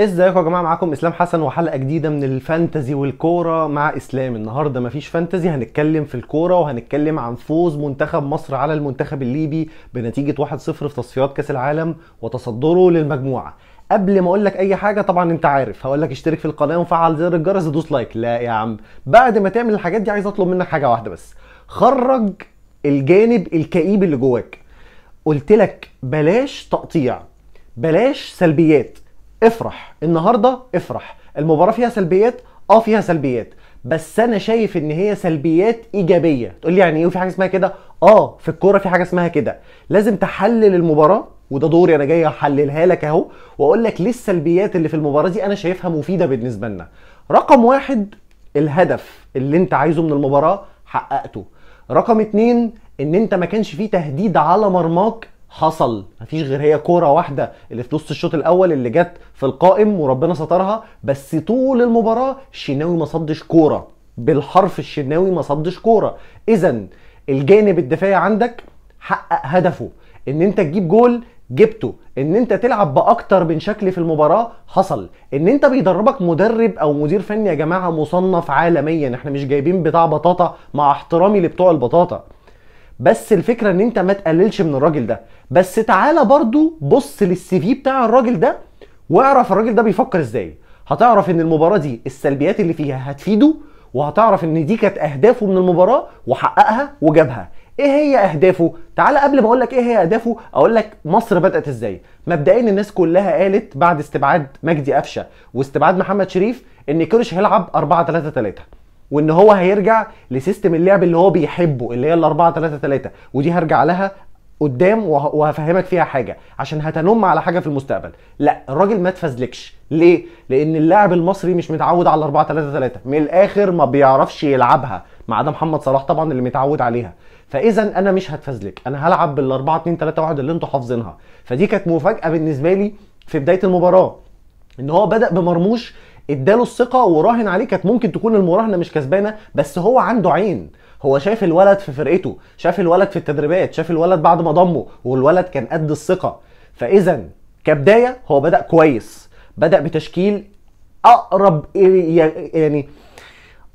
ازيكم يا جماعه معاكم اسلام حسن وحلقه جديده من الفانتزي والكوره مع اسلام النهارده مفيش فانتزي هنتكلم في الكوره وهنتكلم عن فوز منتخب مصر على المنتخب الليبي بنتيجه 1-0 في تصفيات كاس العالم وتصدره للمجموعه قبل ما اقول لك اي حاجه طبعا انت عارف هقول لك اشترك في القناه وفعل زر الجرس ودوس لايك لا يا عم بعد ما تعمل الحاجات دي عايز اطلب منك حاجه واحده بس خرج الجانب الكئيب اللي جواك قلت لك بلاش تقطيع بلاش سلبيات افرح النهارده افرح المباراه فيها سلبيات اه فيها سلبيات بس انا شايف ان هي سلبيات ايجابيه تقول لي يعني ايه وفي حاجه اسمها كده اه في الكوره في حاجه اسمها كده لازم تحلل المباراه وده دوري انا جاي احللها لك اهو واقول لك ليه السلبيات اللي في المباراه دي انا شايفها مفيده بالنسبه لنا رقم واحد الهدف اللي انت عايزه من المباراه حققته رقم اتنين ان انت ما كانش فيه تهديد على مرماك حصل مفيش غير هي كوره واحده اللي في نص الشوط الاول اللي جت في القائم وربنا سترها بس طول المباراه الشناوي ما صدش كوره بالحرف الشناوي ما صدش كوره اذا الجانب الدفاعي عندك حقق هدفه ان انت تجيب جول جبته ان انت تلعب باكتر من شكل في المباراه حصل ان انت بيدربك مدرب او مدير فني يا جماعه مصنف عالميا احنا مش جايبين بتاع بطاطا مع احترامي لبتوع البطاطا بس الفكره ان انت ما تقللش من الراجل ده بس تعالى برضو بص للسي في بتاع الراجل ده واعرف الراجل ده بيفكر ازاي هتعرف ان المباراه دي السلبيات اللي فيها هتفيده وهتعرف ان دي كانت اهدافه من المباراه وحققها وجابها ايه هي اهدافه تعال قبل ما اقول لك ايه هي اهدافه اقول لك مصر بدات ازاي مبدئيا الناس كلها قالت بعد استبعاد مجدي قفشه واستبعاد محمد شريف ان كيروش هيلعب 4 3 3 وان هو هيرجع لسيستم اللعب اللي هو بيحبه اللي هي ال 4 3 3 ودي هرجع لها قدام وهفهمك فيها حاجه عشان هتنم على حاجه في المستقبل لا الراجل ما اتفزلكش ليه لان اللاعب المصري مش متعود على 4 3 3 من الاخر ما بيعرفش يلعبها ما عدا محمد صلاح طبعا اللي متعود عليها فاذا انا مش هتفزلك انا هلعب بال 4 2 3 1 اللي انتوا حافظينها فدي كانت مفاجاه بالنسبه لي في بدايه المباراه ان هو بدا بمرموش اداله الثقه وراهن عليه كانت ممكن تكون المراهنه مش كسبانه بس هو عنده عين هو شايف الولد في فرقته شاف الولد في التدريبات شاف الولد بعد ما ضمه والولد كان قد الثقه فاذا كبدايه هو بدا كويس بدا بتشكيل اقرب يعني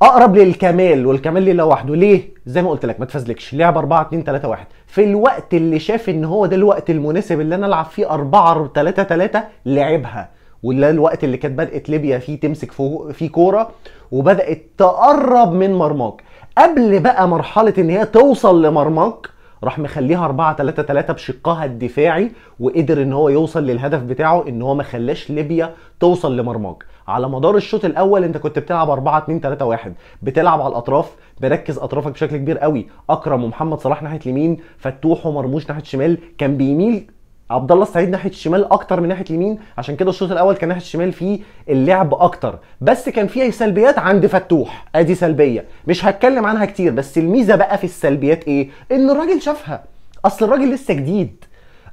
اقرب للكمال والكمال ليه لوحده ليه زي ما قلت لك ما تفزلكش لعب 4 2 3 1 في الوقت اللي شاف ان هو ده الوقت المناسب اللي انا العب فيه 4 3 3 لعبها وده الوقت اللي كانت بدات ليبيا فيه تمسك فيه كوره وبدات تقرب من مرماك قبل بقى مرحله ان هي توصل لمرماك راح مخليها 4 3 3 بشقها الدفاعي وقدر ان هو يوصل للهدف بتاعه ان هو ما خلاش ليبيا توصل لمرماك على مدار الشوط الاول انت كنت بتلعب 4 2 3 1 بتلعب على الاطراف بركز اطرافك بشكل كبير قوي اكرم ومحمد صلاح ناحيه اليمين فتوح ومرموش ناحيه الشمال كان بيميل عبد الله السعيد ناحيه الشمال اكتر من ناحيه اليمين عشان كده الشوط الاول كان ناحيه الشمال فيه اللعب اكتر بس كان فيه سلبيات عند فتوح ادي سلبيه مش هتكلم عنها كتير بس الميزه بقى في السلبيات ايه ان الراجل شافها اصل الراجل لسه جديد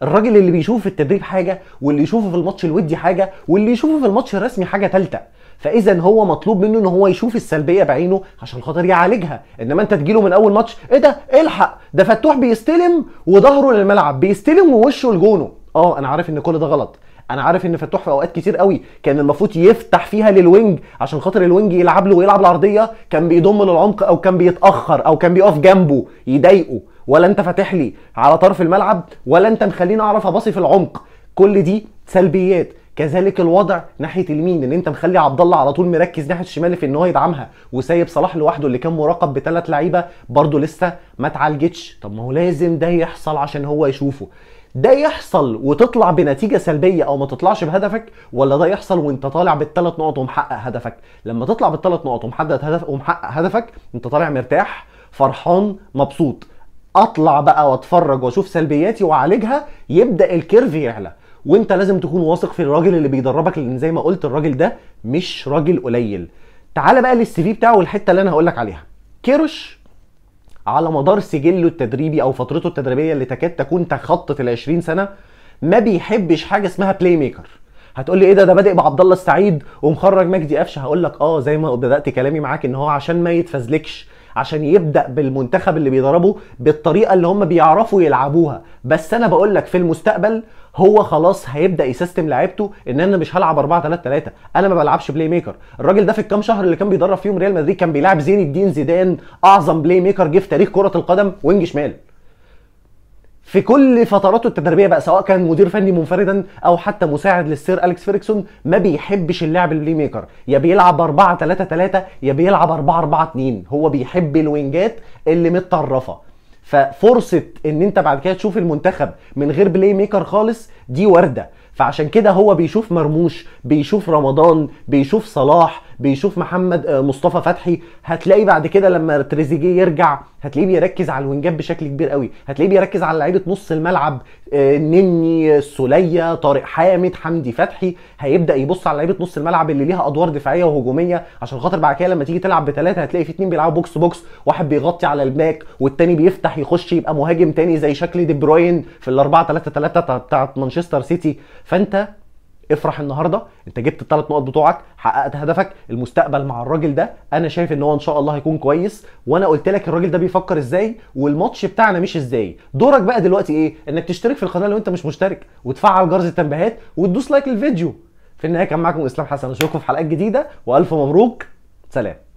الراجل اللي بيشوفه في التدريب حاجه واللي يشوفه في الماتش الودي حاجه واللي يشوفه في الماتش الرسمي حاجه ثالثه فاذا هو مطلوب منه ان هو يشوف السلبيه بعينه عشان خاطر يعالجها انما انت تجيله من اول ماتش ايه ده إيه الحق ده فتوح بيستلم وظهره للملعب بيستلم ووشه لجونه اه انا عارف ان كل ده غلط انا عارف ان فتوح في اوقات كتير قوي كان المفروض يفتح فيها للوينج عشان خاطر الوينج يلعب له ويلعب العرضيه كان بيضم للعمق او كان بيتاخر او كان بيقف جنبه يضايقه ولا انت فاتح لي على طرف الملعب ولا انت مخليني اعرف اباصي في العمق كل دي سلبيات كذلك الوضع ناحيه اليمين ان انت مخلي عبد الله على طول مركز ناحيه الشمال في ان هو يدعمها وسايب صلاح لوحده اللي كان مراقب بثلاث لعيبه برده لسه ما اتعالجتش طب ما هو لازم ده يحصل عشان هو يشوفه ده يحصل وتطلع بنتيجه سلبيه او ما تطلعش بهدفك ولا ده يحصل وانت طالع بالثلاث نقط ومحقق هدفك لما تطلع بالثلاث نقط ومحدد هدف ومحقق هدفك انت طالع مرتاح فرحان مبسوط اطلع بقى واتفرج واشوف سلبياتي واعالجها يبدا الكيرف يعلى وانت لازم تكون واثق في الراجل اللي بيدربك لان زي ما قلت الراجل ده مش راجل قليل تعال بقى للسي في بتاعه والحته اللي انا هقول لك عليها كيروش على مدار سجله التدريبي او فترته التدريبيه اللي تكاد تكون تخطت ال 20 سنه ما بيحبش حاجه اسمها بلاي ميكر هتقول لي ايه ده ده بادئ بعبد الله السعيد ومخرج مجدي قفشه هقول لك اه زي ما بدات كلامي معاك ان هو عشان ما يتفزلكش عشان يبدا بالمنتخب اللي بيضربه بالطريقه اللي هم بيعرفوا يلعبوها بس انا بقول لك في المستقبل هو خلاص هيبدا يسيستم لعيبته ان انا مش هلعب 4 3 3 انا ما بلعبش بلاي ميكر الراجل ده في الكام شهر اللي كان بيدرب فيهم ريال مدريد كان بيلعب زين الدين زيدان اعظم بلاي ميكر جه في تاريخ كره القدم وينج شمال في كل فتراته التدريبيه بقى سواء كان مدير فني منفردا او حتى مساعد للسير اليكس فيريكسون ما بيحبش اللعب البلاي ميكر يا بيلعب 4 3 3 يا بيلعب 4 4 2 هو بيحب الوينجات اللي متطرفه ففرصه ان انت بعد كده تشوف المنتخب من غير بلاي ميكر خالص دي وارده فعشان كده هو بيشوف مرموش بيشوف رمضان بيشوف صلاح بيشوف محمد آه، مصطفى فتحي هتلاقي بعد كده لما تريزيجيه يرجع هتلاقيه بيركز على الوينجات بشكل كبير قوي هتلاقيه بيركز على لعيبه نص الملعب آه، نني سوليه طارق حامد حمدي فتحي هيبدا يبص على لعيبه نص الملعب اللي ليها ادوار دفاعيه وهجوميه عشان خاطر بعد كده لما تيجي تلعب بثلاثه هتلاقي في اتنين بيلعبوا بوكس بوكس واحد بيغطي على الباك والتاني بيفتح يخش يبقى مهاجم تاني زي شكل دي بروين في ال 4 3 3 بتاعت مانشستر سيتي فانت افرح النهارده انت جبت الثلاث نقط بتوعك حققت هدفك المستقبل مع الراجل ده انا شايف ان هو ان شاء الله هيكون كويس وانا قلت لك الراجل ده بيفكر ازاي والماتش بتاعنا مش ازاي دورك بقى دلوقتي ايه انك تشترك في القناه لو انت مش مشترك وتفعل جرس التنبيهات وتدوس لايك للفيديو في النهايه كان معاكم اسلام حسن اشوفكم في حلقات جديده والف مبروك سلام